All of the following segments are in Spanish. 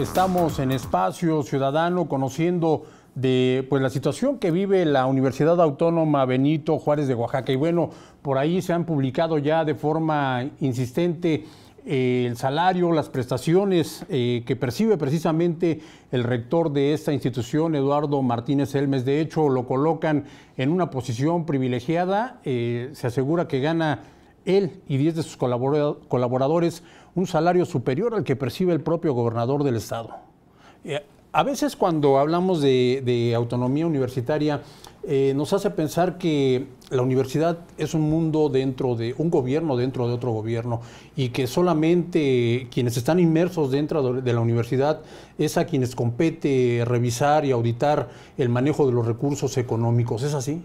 estamos en Espacio Ciudadano conociendo de pues la situación que vive la Universidad Autónoma Benito Juárez de Oaxaca y bueno, por ahí se han publicado ya de forma insistente eh, el salario, las prestaciones eh, que percibe precisamente el rector de esta institución, Eduardo Martínez Elmes De hecho, lo colocan en una posición privilegiada. Eh, se asegura que gana él y 10 de sus colaboradores un salario superior al que percibe el propio gobernador del estado. Eh, a veces cuando hablamos de, autonomía universitaria, eh, nos hace pensar que la universidad es un mundo dentro de un gobierno, dentro de otro gobierno, y que solamente quienes están inmersos dentro de la universidad es a quienes compete revisar y auditar el manejo de los recursos económicos. ¿Es así?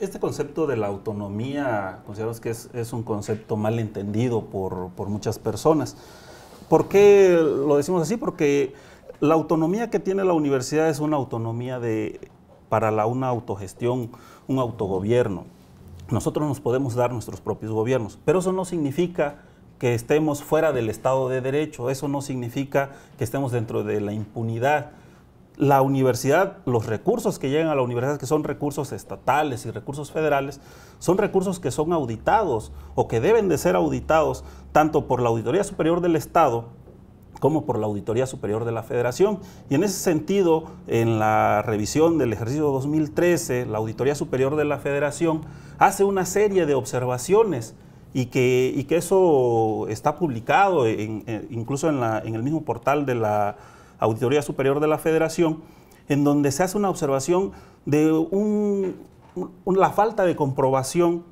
Este concepto de la autonomía, consideramos que es, un concepto mal entendido por, muchas personas. ¿Por qué lo decimos así? Porque la autonomía que tiene la universidad es una autonomía de, para la, una autogestión, un autogobierno. Nosotros nos podemos dar nuestros propios gobiernos, pero eso no significa que estemos fuera del Estado de Derecho, eso no significa que estemos dentro de la impunidad la universidad, los recursos que llegan a la universidad, que son recursos estatales y recursos federales, son recursos que son auditados o que deben de ser auditados tanto por la Auditoría Superior del Estado como por la Auditoría Superior de la Federación. Y en ese sentido, en la revisión del ejercicio 2013, la Auditoría Superior de la Federación hace una serie de observaciones y que, que eso está publicado incluso en el mismo portal de la Auditoría Superior de la Federación, en donde se hace una observación de la falta de comprobación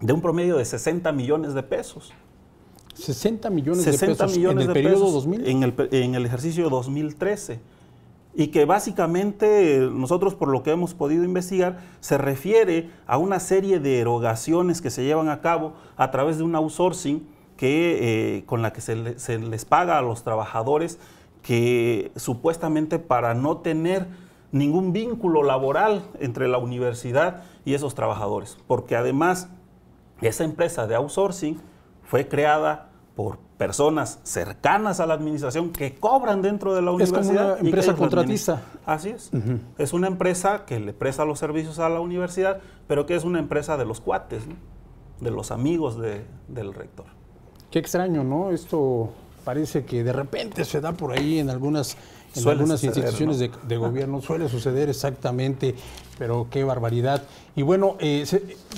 de un promedio de 60 millones de pesos. 60 millones de pesos millones en el de pesos, En el, en el ejercicio 2013. Y que básicamente nosotros, por lo que hemos podido investigar, se refiere a una serie de erogaciones que se llevan a cabo a través de un outsourcing que, eh, con la que se les paga a los trabajadores que supuestamente para no tener ningún vínculo laboral entre la universidad y esos trabajadores, porque además esa empresa de outsourcing fue creada por personas cercanas a la administración que cobran dentro de la universidad. Es una empresa contratista. Así es. Es una empresa que le presta los servicios a la universidad, pero que es una empresa de los cuates, de los amigos del rector. Qué extraño, ¿no? Esto parece que de repente se da por ahí en algunas, en instituciones de, gobierno, suele suceder exactamente, pero qué barbaridad. Y bueno, eh,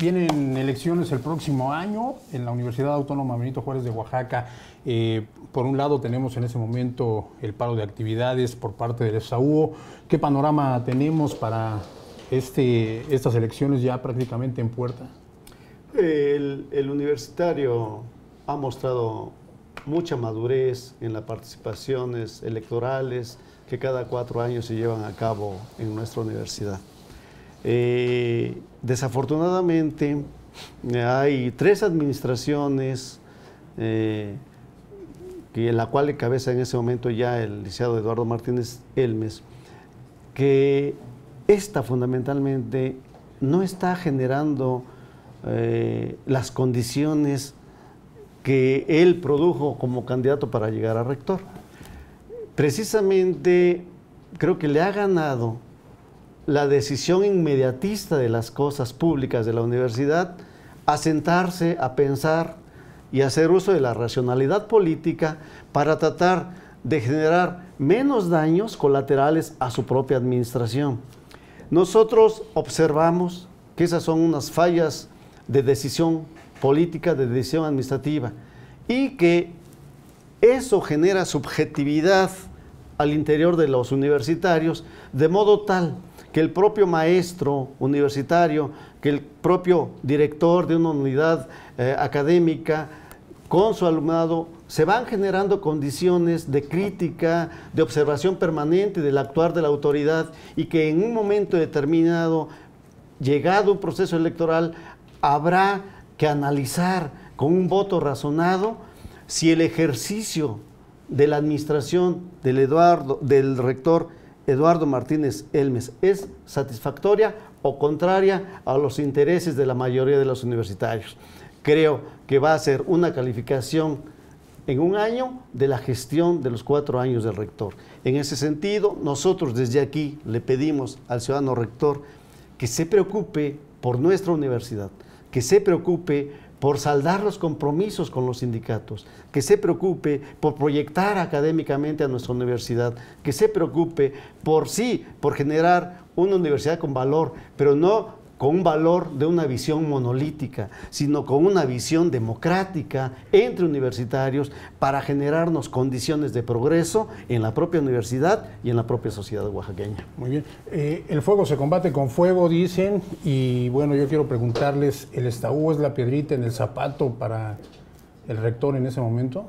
vienen elecciones el próximo año en la Universidad Autónoma Benito Juárez de Oaxaca. Eh, por un lado tenemos en ese momento el paro de actividades por parte del SAUO. ¿Qué panorama tenemos para este, estas elecciones ya prácticamente en puerta? el universitario ha mostrado mucha madurez en las participaciones electorales que cada cuatro años se llevan a cabo en nuestra universidad. Eh, desafortunadamente, hay tres administraciones eh, en la cual cabeza en ese momento ya el licenciado Eduardo Martínez Elmes, que esta fundamentalmente no está generando eh, las condiciones que él produjo como candidato para llegar a rector. Precisamente creo que le ha ganado la decisión inmediatista de las cosas públicas de la universidad a sentarse, a pensar y hacer uso de la racionalidad política para tratar de generar menos daños colaterales a su propia administración. Nosotros observamos que esas son unas fallas de decisión política de decisión administrativa y que eso genera subjetividad al interior de los universitarios, de modo tal que el propio maestro universitario, que el propio director de una unidad eh, académica, con su alumnado, se van generando condiciones de crítica, de observación permanente del actuar de la autoridad y que en un momento determinado, llegado un proceso electoral, habrá que analizar con un voto razonado si el ejercicio de la administración del, Eduardo, del rector Eduardo Martínez Elmes es satisfactoria o contraria a los intereses de la mayoría de los universitarios. Creo que va a ser una calificación en un año de la gestión de los cuatro años del rector. En ese sentido, nosotros desde aquí le pedimos al ciudadano rector que se preocupe por nuestra universidad, que se preocupe por saldar los compromisos con los sindicatos, que se preocupe por proyectar académicamente a nuestra universidad, que se preocupe por sí, por generar una universidad con valor, pero no con un valor de una visión monolítica, sino con una visión democrática entre universitarios para generarnos condiciones de progreso en la propia universidad y en la propia sociedad oaxaqueña. Muy bien. Eh, el fuego se combate con fuego, dicen, y bueno, yo quiero preguntarles, ¿el estaú es la piedrita en el zapato para el rector en ese momento?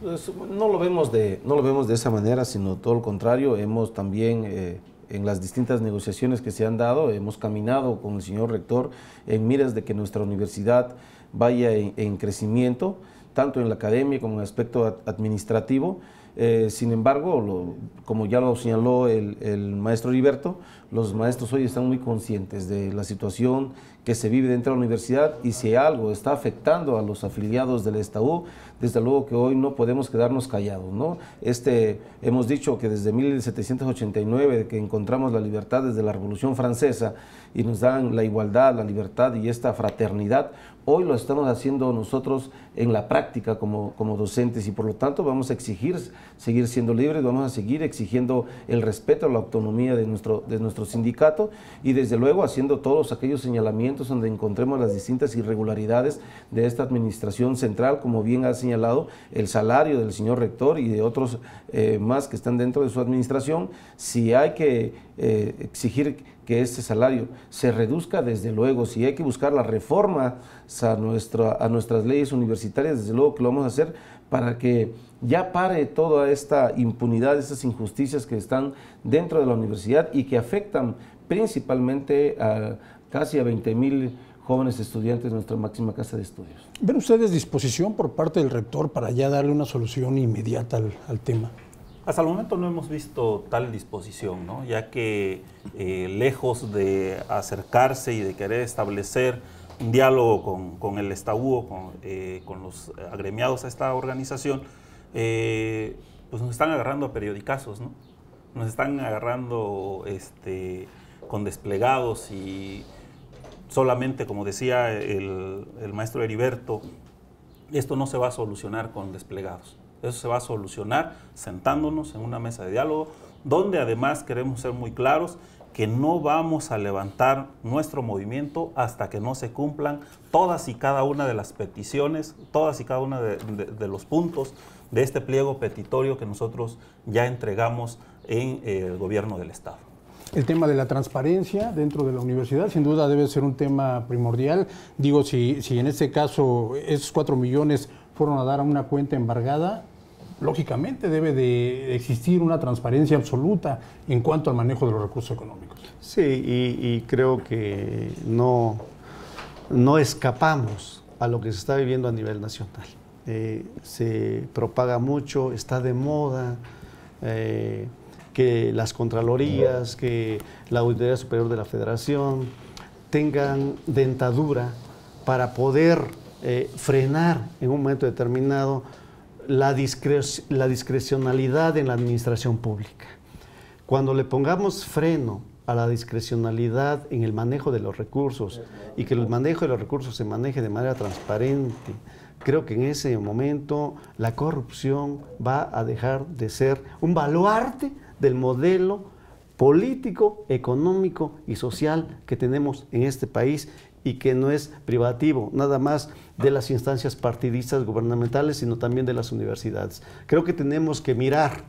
Pues, no, lo vemos de, no lo vemos de esa manera, sino todo lo contrario, hemos también... Eh, en las distintas negociaciones que se han dado, hemos caminado con el señor rector en miras de que nuestra universidad vaya en, crecimiento, tanto en la academia como en el aspecto administrativo. Eh, sin embargo, como ya lo señaló el, maestro Heriberto, los maestros hoy están muy conscientes de la situación que se vive dentro de la universidad y si algo está afectando a los afiliados del Estado, desde luego que hoy no podemos quedarnos callados. ¿no? Este, hemos dicho que desde 1789 que encontramos la libertad desde la Revolución Francesa y nos dan la igualdad, la libertad y esta fraternidad, hoy lo estamos haciendo nosotros en la práctica como, como docentes y por lo tanto vamos a exigir seguir siendo libres, vamos a seguir exigiendo el respeto a la autonomía de nuestro, de sindicato y desde luego haciendo todos aquellos señalamientos donde encontremos las distintas irregularidades de esta administración central, como bien ha señalado el salario del señor rector y de otros eh, más que están dentro de su administración, si hay que eh, exigir que este salario se reduzca, desde luego. Si hay que buscar la reforma a, nuestra, a nuestras leyes universitarias, desde luego que lo vamos a hacer para que ya pare toda esta impunidad, estas injusticias que están dentro de la universidad y que afectan principalmente a casi a 20 mil jóvenes estudiantes de nuestra máxima casa de estudios. ¿Ven ustedes disposición por parte del rector para ya darle una solución inmediata al tema? Hasta el momento no hemos visto tal disposición, ya que eh, lejos de acercarse y de querer establecer un diálogo con, el estabúo, eh, con, los agremiados a esta organización, eh, pues nos están agarrando a periodicazos, nos están agarrando este, con desplegados y solamente, como decía el maestro Heriberto, esto no se va a solucionar con desplegados eso se va a solucionar sentándonos en una mesa de diálogo, donde además queremos ser muy claros que no vamos a levantar nuestro movimiento hasta que no se cumplan todas y cada una de las peticiones, todas y cada uno de, los puntos de este pliego petitorio que nosotros ya entregamos en eh, el gobierno del Estado. El tema de la transparencia dentro de la universidad, sin duda, debe ser un tema primordial. Digo, si, si en este caso esos cuatro millones fueron a dar a una cuenta embargada, lógicamente debe de existir una transparencia absoluta en cuanto al manejo de los recursos económicos. Sí, y, creo que no, no escapamos a lo que se está viviendo a nivel nacional. Eh, se propaga mucho, está de moda, eh, que las Contralorías, que la Auditoría Superior de la Federación tengan dentadura para poder eh, frenar en un momento determinado la, la discrecionalidad en la administración pública. Cuando le pongamos freno a la discrecionalidad en el manejo de los recursos y que el manejo de los recursos se maneje de manera transparente, creo que en ese momento la corrupción va a dejar de ser un baluarte del modelo político, económico y social que tenemos en este país y que no es privativo, nada más de las instancias partidistas gubernamentales, sino también de las universidades. Creo que tenemos que mirar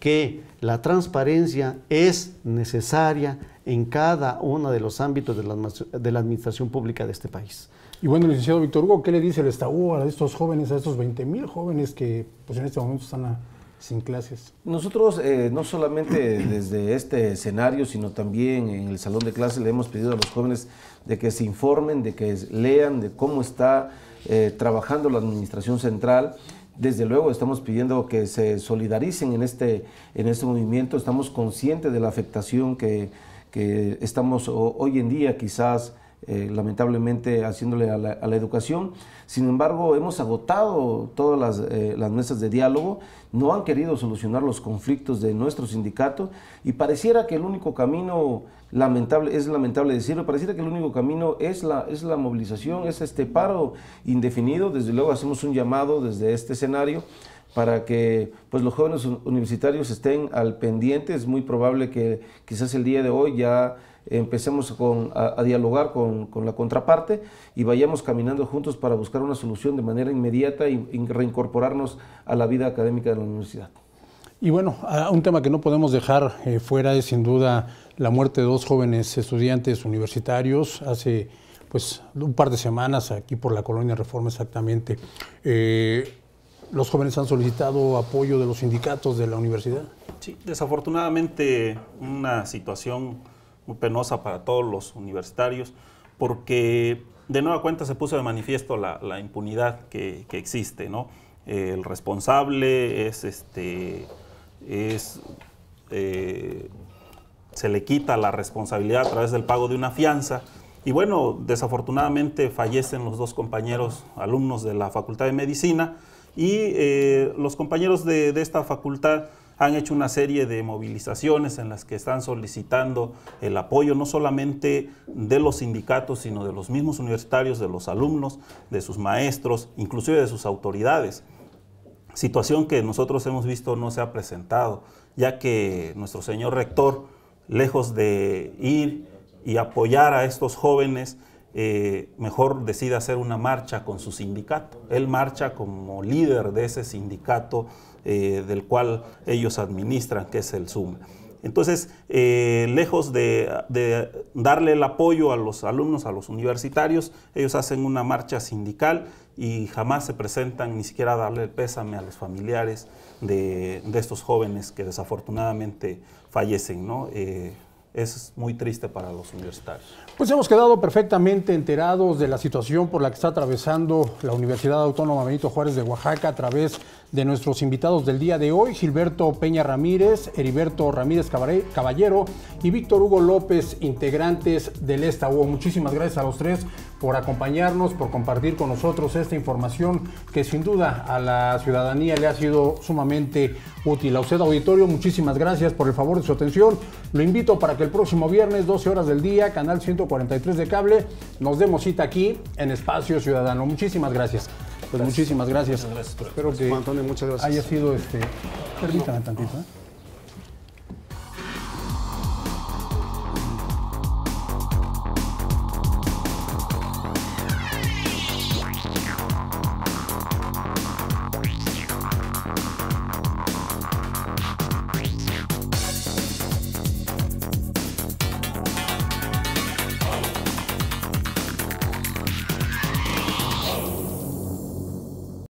que la transparencia es necesaria en cada uno de los ámbitos de la, administración pública de este país. Y bueno, licenciado Víctor Hugo, ¿qué le dice el estado a estos jóvenes, a estos 20 mil jóvenes que pues, en este momento están... A sin clases. Nosotros eh, no solamente desde este escenario, sino también en el salón de clases le hemos pedido a los jóvenes de que se informen, de que lean de cómo está eh, trabajando la administración central. Desde luego estamos pidiendo que se solidaricen en este, en este movimiento, estamos conscientes de la afectación que, que estamos hoy en día quizás eh, lamentablemente haciéndole a la, educación. Sin embargo, hemos agotado todas eh, las, mesas de diálogo, no han querido solucionar los conflictos de nuestro sindicato y pareciera que el único camino, lamentable, es lamentable decirlo, pareciera que el único camino es la, es la movilización, es este paro indefinido. Desde luego hacemos un llamado desde este escenario para que pues, los jóvenes universitarios estén al pendiente. Es muy probable que quizás el día de hoy ya empecemos a, dialogar con, la contraparte y vayamos caminando juntos para buscar una solución de manera inmediata y, reincorporarnos a la vida académica de la universidad. Y bueno, un tema que no podemos dejar eh, fuera es sin duda la muerte de dos jóvenes estudiantes universitarios hace pues un par de semanas aquí por la colonia Reforma exactamente. Eh, ¿Los jóvenes han solicitado apoyo de los sindicatos de la universidad? Sí, desafortunadamente una situación muy penosa para todos los universitarios, porque de nueva cuenta se puso de manifiesto la, impunidad que, existe, eh, el responsable es este. Eh, se le quita la responsabilidad a través del pago de una fianza. Y bueno, desafortunadamente fallecen los dos compañeros alumnos de la Facultad de Medicina y eh, los compañeros de esta facultad han hecho una serie de movilizaciones en las que están solicitando el apoyo no solamente de los sindicatos, sino de los mismos universitarios, de los alumnos, de sus maestros, inclusive de sus autoridades. Situación que nosotros hemos visto no se ha presentado, ya que nuestro señor rector, lejos de ir y apoyar a estos jóvenes, eh, mejor decide hacer una marcha con su sindicato. Él marcha como líder de ese sindicato eh, del cual ellos administran, que es el SUM. Entonces, eh, lejos de, darle el apoyo a los alumnos, a los universitarios, ellos hacen una marcha sindical y jamás se presentan ni siquiera darle el pésame a los familiares de, estos jóvenes que desafortunadamente fallecen. ¿no? es muy triste para los universitarios. Pues hemos quedado perfectamente enterados de la situación por la que está atravesando la Universidad Autónoma Benito Juárez de Oaxaca a través de nuestros invitados del día de hoy, Gilberto Peña Ramírez, Heriberto Ramírez Caballero y Víctor Hugo López, integrantes del Estauo. Muchísimas gracias a los tres por acompañarnos, por compartir con nosotros esta información que sin duda a la ciudadanía le ha sido sumamente útil. A usted, auditorio, muchísimas gracias por el favor de su atención. Lo invito para que el próximo viernes, 12 horas del día, canal 143 de cable, nos demos cita aquí en Espacio Ciudadano. Muchísimas gracias gracias. Pues muchísimas gracias. Muchas gracias. Espero que Antonio, muchas gracias. haya sido este. Permítame tantito. ¿eh?